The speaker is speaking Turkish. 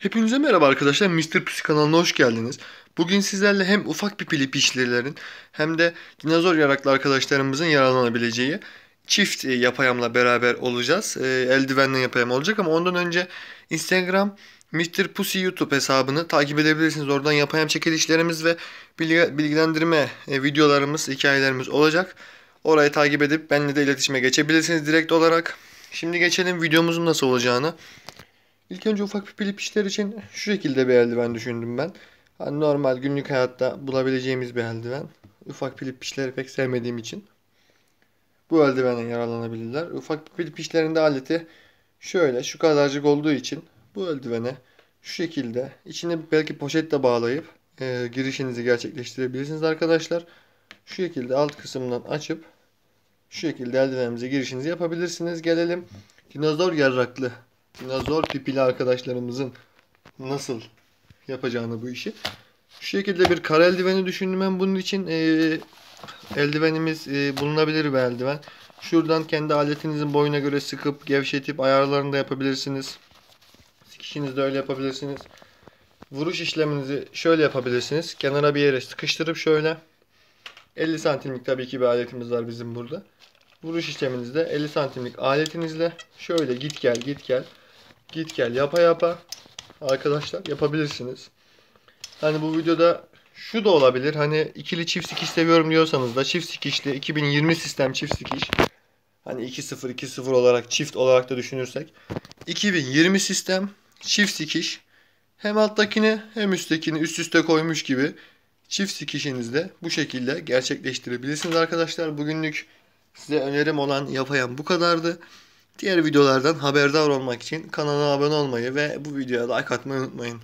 Hepinize merhaba arkadaşlar. Mr. Pussy kanalına hoş geldiniz. Bugün sizlerle hem ufak bir pipili pişlilerin hem de dinozor yaraklı arkadaşlarımızın yararlanabileceği çift e, yapayamla beraber olacağız. E, Eldivenle yapayam olacak ama ondan önce Instagram Mr. Pussy YouTube hesabını takip edebilirsiniz. Oradan yapayam çekilişlerimiz ve bilgilendirme e, videolarımız, hikayelerimiz olacak. Orayı takip edip benimle de iletişime geçebilirsiniz direkt olarak. Şimdi geçelim videomuzun nasıl olacağını. İlk önce ufak pipilip işler için şu şekilde bir eldiven düşündüm ben. Hani normal günlük hayatta bulabileceğimiz bir eldiven. Ufak pilip pişleri pek sevmediğim için. Bu eldivenden yararlanabilirler. Ufak pilip pişlerin aleti şöyle şu kadarcık olduğu için bu eldivene şu şekilde içine belki poşetle bağlayıp e, girişinizi gerçekleştirebilirsiniz arkadaşlar. Şu şekilde alt kısımdan açıp şu şekilde eldivenimize girişinizi yapabilirsiniz. Gelelim dinozor yarraklı dinozor pipili arkadaşlarımızın nasıl yapacağını bu işi. Şu şekilde bir kare eldiveni düşündüm ben bunun için. E, eldivenimiz e, bulunabilir bir eldiven. Şuradan kendi aletinizin boyuna göre sıkıp gevşetip ayarlarını da yapabilirsiniz. Sikişinizi de öyle yapabilirsiniz. Vuruş işleminizi şöyle yapabilirsiniz. Kenara bir yere sıkıştırıp şöyle 50 santimlik tabii ki bir aletimiz var bizim burada vuruş işleminizde 50 santimlik aletinizle şöyle git gel git gel git gel yapa yapa arkadaşlar yapabilirsiniz. Hani bu videoda şu da olabilir. Hani ikili çift sikiş seviyorum diyorsanız da çift sikişli 2020 sistem çift sikiş. Hani 2-0 2-0 olarak çift olarak da düşünürsek. 2020 sistem çift sikiş. Hem alttakini hem üsttekini üst üste koymuş gibi çift sikişinizde bu şekilde gerçekleştirebilirsiniz arkadaşlar. Bugünlük Size önerim olan yapayan bu kadardı. Diğer videolardan haberdar olmak için kanala abone olmayı ve bu videoya like atmayı unutmayın.